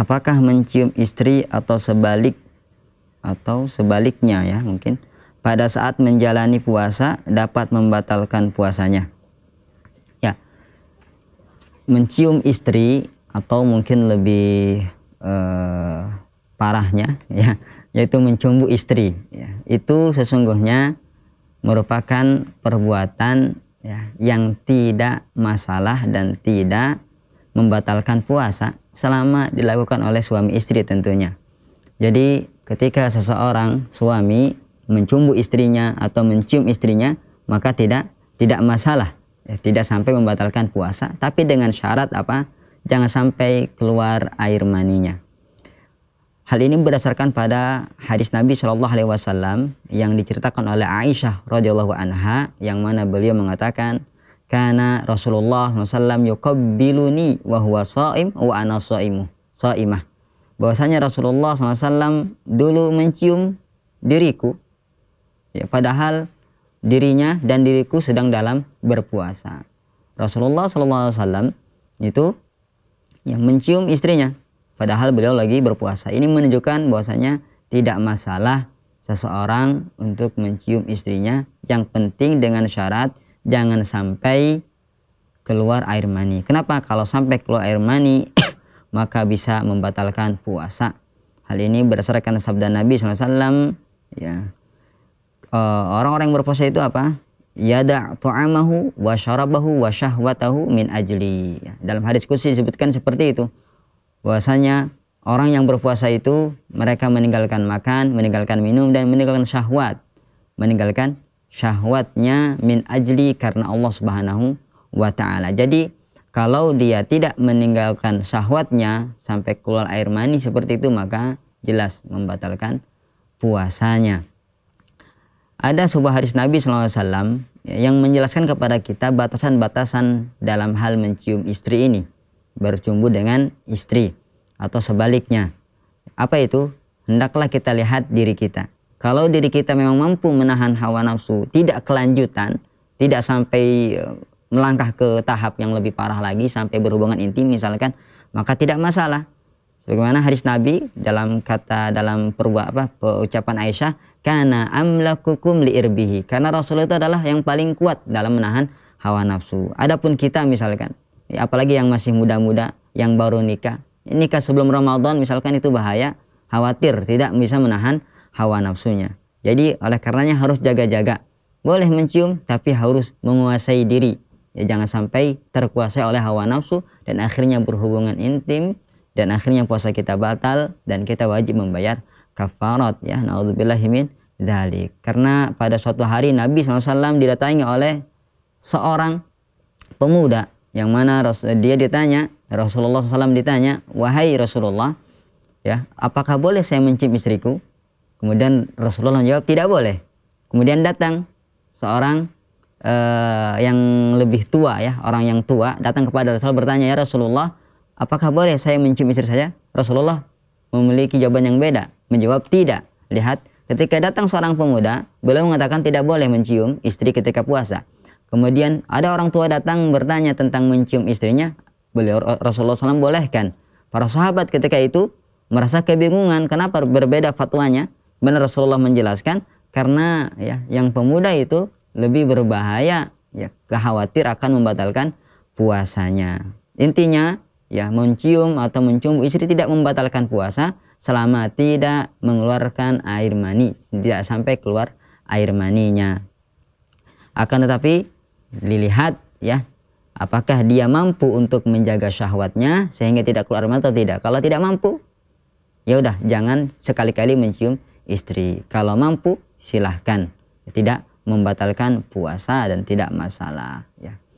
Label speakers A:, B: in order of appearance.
A: apakah mencium istri atau sebalik atau sebaliknya ya mungkin pada saat menjalani puasa dapat membatalkan puasanya ya mencium istri atau mungkin lebih eh, parahnya ya yaitu mencumbu istri ya. itu sesungguhnya merupakan perbuatan ya, yang tidak masalah dan tidak membatalkan puasa selama dilakukan oleh suami istri tentunya. Jadi ketika seseorang suami mencumbu istrinya atau mencium istrinya maka tidak tidak masalah ya, tidak sampai membatalkan puasa tapi dengan syarat apa jangan sampai keluar air maninya. Hal ini berdasarkan pada hadis Nabi Shallallahu Alaihi Wasallam yang diceritakan oleh Aisyah radhiyallahu anha yang mana beliau mengatakan karena Rasulullah SAW yukabbiluni wa huwa sa'im wa ana sa'imu. Sa'imah. Bahwasanya Rasulullah SAW dulu mencium diriku. Ya, padahal dirinya dan diriku sedang dalam berpuasa. Rasulullah SAW itu yang mencium istrinya. Padahal beliau lagi berpuasa. Ini menunjukkan bahwasanya tidak masalah seseorang untuk mencium istrinya. Yang penting dengan syarat jangan sampai keluar air mani. Kenapa? Kalau sampai keluar air mani, maka bisa membatalkan puasa. Hal ini berdasarkan sabda Nabi SAW. Ya. Eh, orang-orang yang berpuasa itu apa? Yada tu'amahu wa syarabahu wa syahwatahu min ajli. Ya, dalam hadis kursi disebutkan seperti itu. Bahwasanya orang yang berpuasa itu mereka meninggalkan makan, meninggalkan minum dan meninggalkan syahwat, meninggalkan syahwatnya min ajli karena Allah Subhanahu wa taala. Jadi kalau dia tidak meninggalkan syahwatnya sampai keluar air mani seperti itu maka jelas membatalkan puasanya. Ada sebuah hadis Nabi SAW yang menjelaskan kepada kita batasan-batasan dalam hal mencium istri ini. Bercumbu dengan istri atau sebaliknya. Apa itu? Hendaklah kita lihat diri kita. Kalau diri kita memang mampu menahan hawa nafsu, tidak kelanjutan, tidak sampai eh, melangkah ke tahap yang lebih parah lagi sampai berhubungan intim misalkan, maka tidak masalah. Bagaimana hadis Nabi dalam kata dalam perbuat apa ucapan Aisyah, karena amlakukum liirbihi. Karena Rasulullah itu adalah yang paling kuat dalam menahan hawa nafsu. Adapun kita misalkan, ya apalagi yang masih muda-muda, yang baru nikah, nikah sebelum Ramadan misalkan itu bahaya, khawatir tidak bisa menahan hawa nafsunya. Jadi oleh karenanya harus jaga-jaga. Boleh mencium tapi harus menguasai diri. Ya, jangan sampai terkuasai oleh hawa nafsu dan akhirnya berhubungan intim dan akhirnya puasa kita batal dan kita wajib membayar kafarat ya naudzubillahimin dalik karena pada suatu hari Nabi SAW didatangi oleh seorang pemuda yang mana dia ditanya Rasulullah SAW ditanya wahai Rasulullah ya apakah boleh saya mencium istriku Kemudian Rasulullah menjawab tidak boleh. Kemudian datang seorang uh, yang lebih tua ya, orang yang tua datang kepada Rasulullah bertanya ya Rasulullah, apakah boleh saya mencium istri saya? Rasulullah memiliki jawaban yang beda, menjawab tidak. Lihat, ketika datang seorang pemuda, beliau mengatakan tidak boleh mencium istri ketika puasa. Kemudian ada orang tua datang bertanya tentang mencium istrinya, beliau eh, Rasulullah SAW bolehkan. Para sahabat ketika itu merasa kebingungan kenapa berbeda fatwanya Benar Rasulullah menjelaskan karena ya yang pemuda itu lebih berbahaya ya kekhawatir akan membatalkan puasanya. Intinya ya mencium atau mencium istri tidak membatalkan puasa selama tidak mengeluarkan air mani, tidak sampai keluar air maninya. Akan tetapi dilihat ya apakah dia mampu untuk menjaga syahwatnya sehingga tidak keluar mata atau tidak. Kalau tidak mampu, ya udah jangan sekali-kali mencium istri. Kalau mampu silahkan, tidak membatalkan puasa dan tidak masalah. Ya.